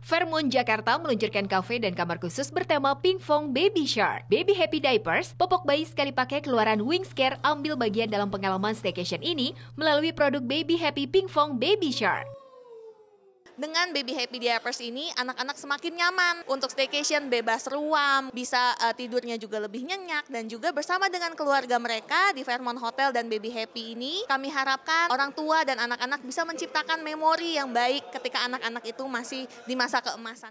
Fairmont Jakarta meluncurkan kafe dan kamar khusus bertema Pingfong Baby Shark. Baby Happy Diapers, popok bayi sekali pakai keluaran Wings Care ambil bagian dalam pengalaman staycation ini melalui produk Baby Happy Pingfong Baby Shark. Dengan baby happy diapers ini, anak-anak semakin nyaman untuk staycation bebas ruam, bisa uh, tidurnya juga lebih nyenyak dan juga bersama dengan keluarga mereka di Fairmont Hotel dan Baby Happy ini, kami harapkan orang tua dan anak-anak bisa menciptakan memori yang baik ketika anak-anak itu masih di masa keemasan.